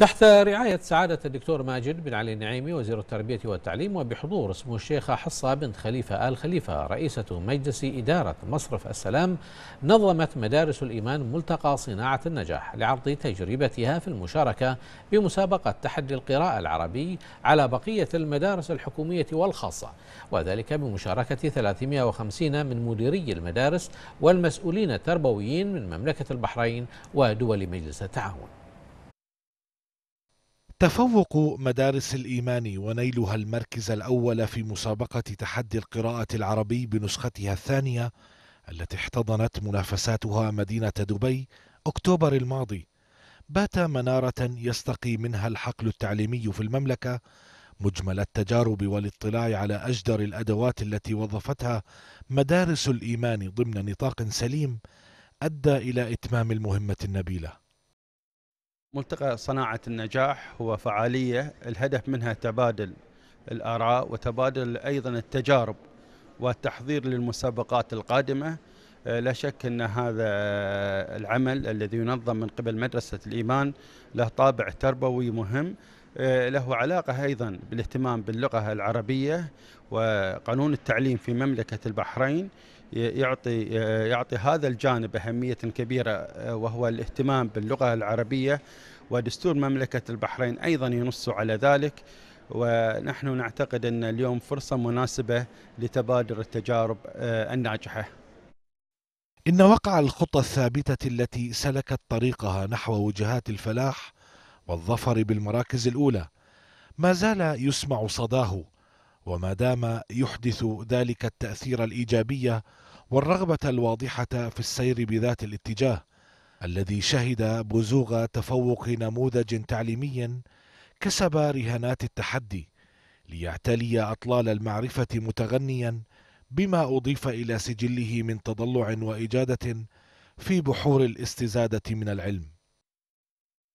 تحت رعاية سعادة الدكتور ماجد بن علي النعيمي وزير التربية والتعليم وبحضور سمو الشيخة حصة بنت خليفة آل خليفة رئيسة مجلس إدارة مصرف السلام نظمت مدارس الإيمان ملتقى صناعة النجاح لعرض تجربتها في المشاركة بمسابقة تحدي القراءة العربي على بقية المدارس الحكومية والخاصة وذلك بمشاركة 350 من مديري المدارس والمسؤولين التربويين من مملكة البحرين ودول مجلس التعاون تفوق مدارس الإيمان ونيلها المركز الأول في مسابقة تحدي القراءة العربي بنسختها الثانية التي احتضنت منافساتها مدينة دبي أكتوبر الماضي بات منارة يستقي منها الحقل التعليمي في المملكة مجمل التجارب والاطلاع على أجدر الأدوات التي وظفتها مدارس الإيمان ضمن نطاق سليم أدى إلى إتمام المهمة النبيلة ملتقى صناعة النجاح هو فعالية الهدف منها تبادل الآراء وتبادل أيضا التجارب والتحضير للمسابقات القادمة آه، لا شك أن هذا العمل الذي ينظم من قبل مدرسة الإيمان له طابع تربوي مهم آه، له علاقة أيضا بالاهتمام باللغة العربية وقانون التعليم في مملكة البحرين يعطي يعطي هذا الجانب اهميه كبيره آه، وهو الاهتمام باللغه العربيه ودستور مملكه البحرين ايضا ينص على ذلك ونحن نعتقد ان اليوم فرصه مناسبه لتبادر التجارب آه، الناجحه. ان وقع الخطى الثابته التي سلكت طريقها نحو وجهات الفلاح والظفر بالمراكز الاولى ما زال يسمع صداه وما دام يحدث ذلك التأثير الإيجابي والرغبة الواضحة في السير بذات الاتجاه الذي شهد بزوغ تفوق نموذج تعليمي كسب رهانات التحدي ليعتلي أطلال المعرفة متغنيا بما أضيف إلى سجله من تضلع وإجادة في بحور الاستزادة من العلم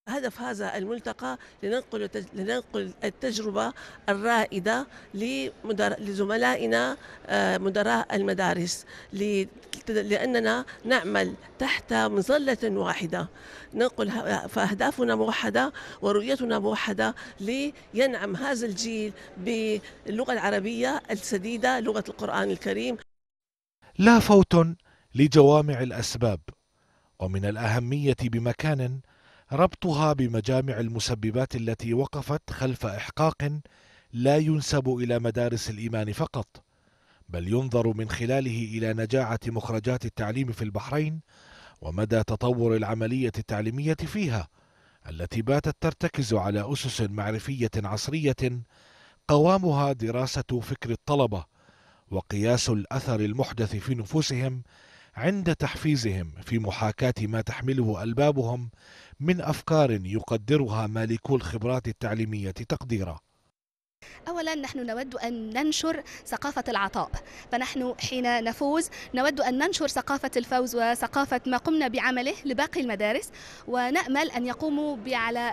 هدف هذا الملتقى لننقل لننقل التجربه الرائده لزملائنا آه، مدراء المدارس لاننا نعمل تحت مظله واحده ننقل فاهدافنا موحده ورؤيتنا موحده لينعم هذا الجيل باللغه العربيه السديده لغه القران الكريم لا فوت لجوامع الاسباب ومن الاهميه بمكان ربطها بمجامع المسببات التي وقفت خلف إحقاق لا ينسب إلى مدارس الإيمان فقط بل ينظر من خلاله إلى نجاعة مخرجات التعليم في البحرين ومدى تطور العملية التعليمية فيها التي باتت ترتكز على أسس معرفية عصرية قوامها دراسة فكر الطلبة وقياس الأثر المحدث في نفوسهم عند تحفيزهم في محاكاة ما تحمله ألبابهم من أفكار يقدرها مالكو الخبرات التعليمية تقديرا أولا نحن نود أن ننشر ثقافة العطاء فنحن حين نفوز نود أن ننشر ثقافة الفوز وثقافة ما قمنا بعمله لباقي المدارس ونأمل أن يقوموا على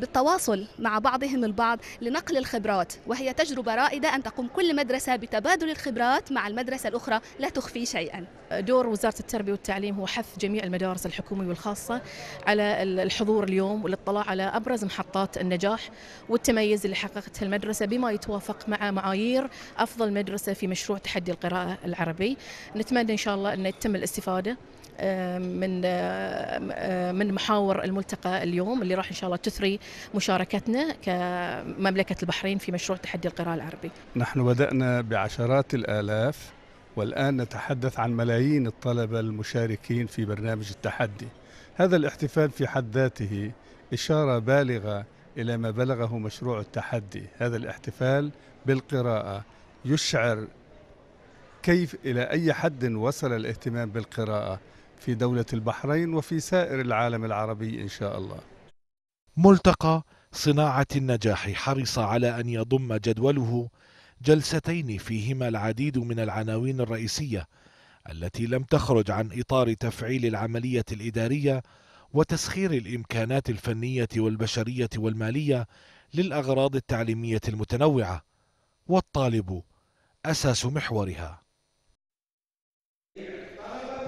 بالتواصل مع بعضهم البعض لنقل الخبرات وهي تجربة رائدة أن تقوم كل مدرسة بتبادل الخبرات مع المدرسة الأخرى لا تخفي شيئا دور وزارة التربية والتعليم هو حث جميع المدارس الحكومية والخاصة على الحضور اليوم والاطلاع على أبرز محطات النجاح والتميز اللي حققتها المدرسة بما يتوافق مع معايير أفضل مدرسة في مشروع تحدي القراءة العربي نتمنى إن شاء الله أن يتم الاستفادة من من محاور الملتقى اليوم اللي راح ان شاء الله تثري مشاركتنا كمملكه البحرين في مشروع تحدي القراءه العربي. نحن بدانا بعشرات الالاف والان نتحدث عن ملايين الطلبه المشاركين في برنامج التحدي. هذا الاحتفال في حد ذاته اشاره بالغه إلى ما بلغه مشروع التحدي هذا الاحتفال بالقراءة يشعر كيف إلى أي حد وصل الاهتمام بالقراءة في دولة البحرين وفي سائر العالم العربي إن شاء الله ملتقى صناعة النجاح حرص على أن يضم جدوله جلستين فيهما العديد من العناوين الرئيسية التي لم تخرج عن إطار تفعيل العملية الإدارية وتسخير الامكانات الفنيه والبشريه والماليه للاغراض التعليميه المتنوعه والطالب اساس محورها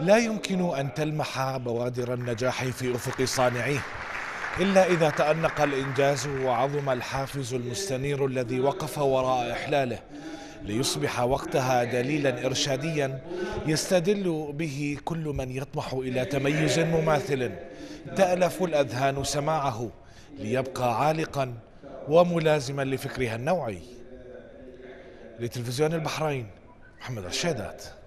لا يمكن ان تلمح بوادر النجاح في افق صانعيه الا اذا تانق الانجاز وعظم الحافز المستنير الذي وقف وراء احلاله ليصبح وقتها دليلا إرشاديا يستدل به كل من يطمح إلى تميز مماثل تألف الأذهان سماعه ليبقى عالقا وملازما لفكرها النوعي لتلفزيون البحرين محمد الشادات